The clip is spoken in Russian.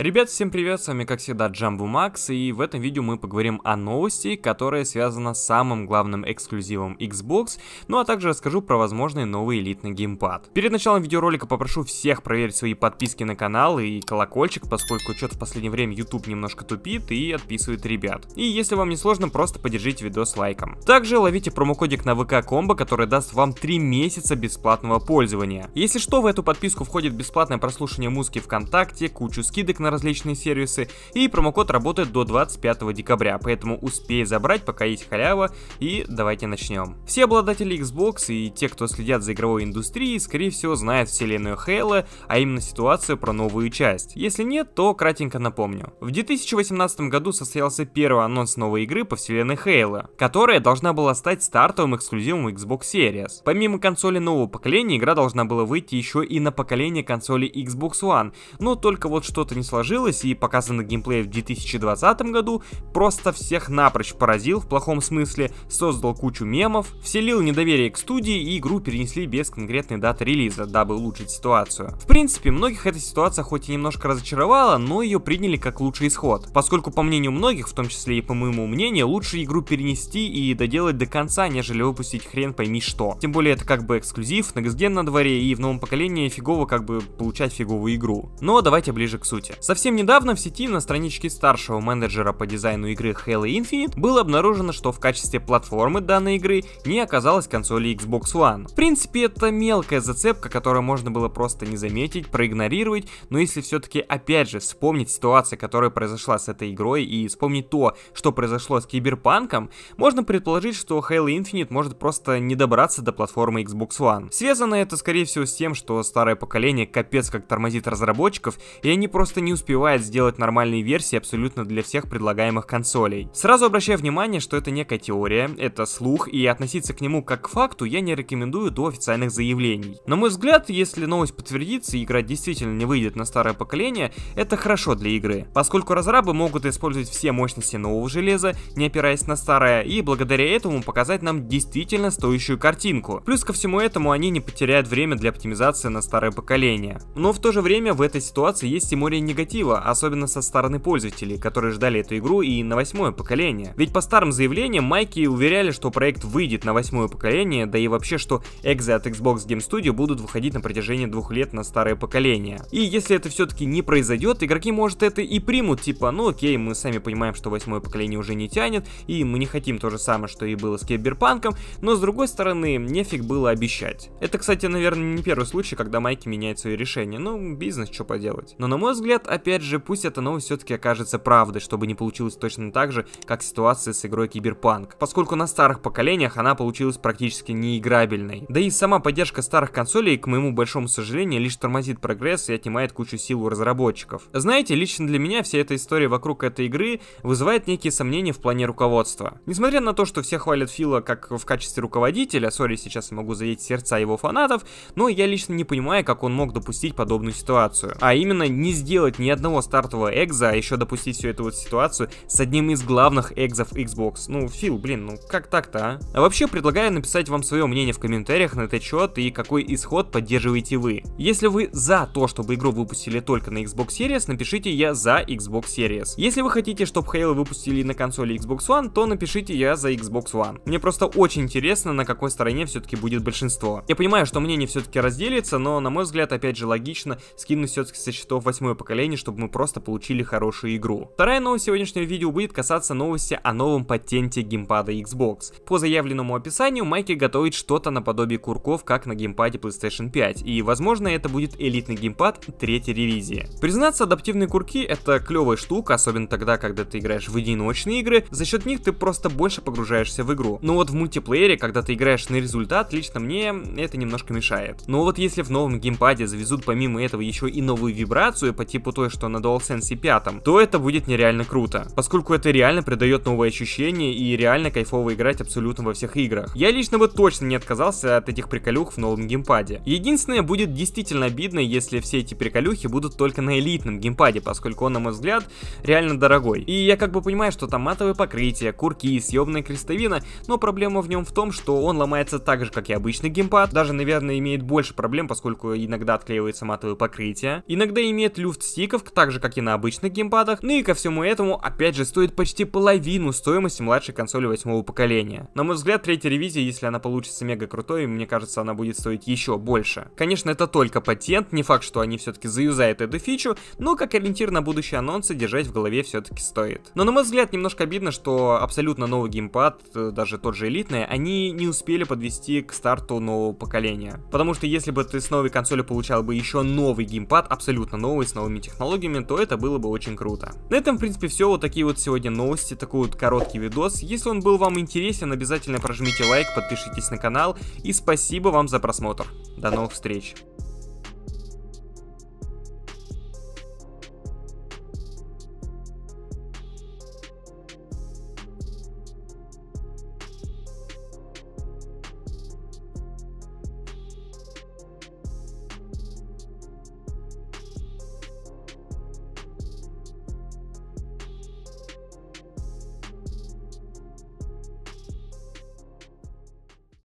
Ребят, всем привет, с вами как всегда Джамбу Макс, и в этом видео мы поговорим о новости, которая связана с самым главным эксклюзивом Xbox, ну а также расскажу про возможный новый элитный геймпад. Перед началом видеоролика попрошу всех проверить свои подписки на канал и колокольчик, поскольку что-то в последнее время YouTube немножко тупит и отписывает ребят. И если вам не сложно, просто поддержите видос лайком. Также ловите промокодик на ВК Комбо, который даст вам 3 месяца бесплатного пользования. Если что, в эту подписку входит бесплатное прослушивание музыки ВКонтакте, кучу скидок на на различные сервисы, и промокод работает до 25 декабря, поэтому успей забрать, пока есть халява, и давайте начнем. Все обладатели Xbox и те, кто следят за игровой индустрией, скорее всего знают вселенную Хейла, а именно ситуацию про новую часть. Если нет, то кратенько напомню. В 2018 году состоялся первый анонс новой игры по вселенной Хейла, которая должна была стать стартовым эксклюзивом Xbox Series. Помимо консоли нового поколения, игра должна была выйти еще и на поколение консоли Xbox One, но только вот что-то не сложилось сложилось и показанный геймплей в 2020 году просто всех напрочь поразил в плохом смысле, создал кучу мемов, вселил недоверие к студии и игру перенесли без конкретной даты релиза, дабы улучшить ситуацию. В принципе, многих эта ситуация хоть и немножко разочаровала, но ее приняли как лучший исход, поскольку по мнению многих, в том числе и по моему мнению, лучше игру перенести и доделать до конца, нежели выпустить хрен пойми что. Тем более это как бы эксклюзив, на некстген на дворе и в новом поколении фигово как бы получать фиговую игру. Но давайте ближе к сути. Совсем недавно в сети на страничке старшего менеджера по дизайну игры Halo Infinite было обнаружено, что в качестве платформы данной игры не оказалось консоли Xbox One. В принципе, это мелкая зацепка, которую можно было просто не заметить, проигнорировать, но если все-таки опять же вспомнить ситуацию, которая произошла с этой игрой и вспомнить то, что произошло с Киберпанком, можно предположить, что Halo Infinite может просто не добраться до платформы Xbox One. Связано это скорее всего с тем, что старое поколение капец как тормозит разработчиков, и они просто не успевает сделать нормальные версии абсолютно для всех предлагаемых консолей. Сразу обращаю внимание, что это некая теория, это слух, и относиться к нему как к факту я не рекомендую до официальных заявлений. На мой взгляд, если новость подтвердится и игра действительно не выйдет на старое поколение, это хорошо для игры, поскольку разрабы могут использовать все мощности нового железа, не опираясь на старое, и благодаря этому показать нам действительно стоящую картинку. Плюс ко всему этому они не потеряют время для оптимизации на старое поколение. Но в то же время в этой ситуации есть и море негативных негатива, особенно со стороны пользователей, которые ждали эту игру и на восьмое поколение. Ведь по старым заявлениям Майки уверяли, что проект выйдет на восьмое поколение, да и вообще, что экзы от Xbox Game Studio будут выходить на протяжении двух лет на старое поколение. И если это все-таки не произойдет, игроки, может, это и примут, типа, ну окей, мы сами понимаем, что восьмое поколение уже не тянет, и мы не хотим то же самое, что и было с Киберпанком, но с другой стороны, нефиг было обещать. Это, кстати, наверное, не первый случай, когда Майки меняет свои решения, ну, бизнес, что поделать. Но на мой взгляд, опять же, пусть эта новость все-таки окажется правдой, чтобы не получилось точно так же, как ситуация с игрой Киберпанк, поскольку на старых поколениях она получилась практически неиграбельной. Да и сама поддержка старых консолей, к моему большому сожалению, лишь тормозит прогресс и отнимает кучу сил у разработчиков. Знаете, лично для меня вся эта история вокруг этой игры вызывает некие сомнения в плане руководства. Несмотря на то, что все хвалят Фила как в качестве руководителя, сори, сейчас я могу заесть сердца его фанатов, но я лично не понимаю, как он мог допустить подобную ситуацию. А именно, не сделать ни одного стартового экза, а еще допустить всю эту вот ситуацию с одним из главных экзов Xbox. Ну, Фил, блин, ну как так-то, а? А вообще, предлагаю написать вам свое мнение в комментариях на этот счет и какой исход поддерживаете вы. Если вы за то, чтобы игру выпустили только на Xbox Series, напишите «Я за Xbox Series». Если вы хотите, чтобы Halo выпустили на консоли Xbox One, то напишите «Я за Xbox One». Мне просто очень интересно, на какой стороне все-таки будет большинство. Я понимаю, что мнение все-таки разделится, но, на мой взгляд, опять же логично скинуть все-таки со счетов восьмое поколение приложений, чтобы мы просто получили хорошую игру. Вторая новость сегодняшнего видео будет касаться новости о новом патенте геймпада Xbox. По заявленному описанию, Майки готовит что-то наподобие курков, как на геймпаде PlayStation 5, и возможно это будет элитный геймпад третьей ревизии. Признаться, адаптивные курки это клевая штука, особенно тогда, когда ты играешь в одиночные игры, за счет них ты просто больше погружаешься в игру. Но вот в мультиплеере, когда ты играешь на результат, лично мне это немножко мешает. Но вот если в новом геймпаде завезут помимо этого еще и новую вибрацию по типу той, что на DualSense 5, то это будет нереально круто, поскольку это реально придает новые ощущения и реально кайфово играть абсолютно во всех играх. Я лично бы точно не отказался от этих приколюх в новом геймпаде. Единственное, будет действительно обидно, если все эти приколюхи будут только на элитном геймпаде, поскольку он, на мой взгляд, реально дорогой. И я как бы понимаю, что там матовое покрытие, курки, и съемная крестовина, но проблема в нем в том, что он ломается так же, как и обычный геймпад, даже, наверное, имеет больше проблем, поскольку иногда отклеивается матовое покрытие, иногда имеет люфт стик кликов, так же как и на обычных геймпадах, ну и ко всему этому опять же стоит почти половину стоимости младшей консоли восьмого поколения. На мой взгляд, третья ревизия, если она получится мега крутой, мне кажется, она будет стоить еще больше. Конечно, это только патент, не факт, что они все-таки заюзают эту фичу, но как ориентир на будущие анонсы держать в голове все-таки стоит. Но на мой взгляд, немножко обидно, что абсолютно новый геймпад, э, даже тот же элитный, они не успели подвести к старту нового поколения. Потому что если бы ты с новой консоли получал бы еще новый геймпад, абсолютно новый, с новыми технологиями, технологиями, то это было бы очень круто. На этом, в принципе, все. Вот такие вот сегодня новости, такой вот короткий видос. Если он был вам интересен, обязательно прожмите лайк, подпишитесь на канал и спасибо вам за просмотр. До новых встреч!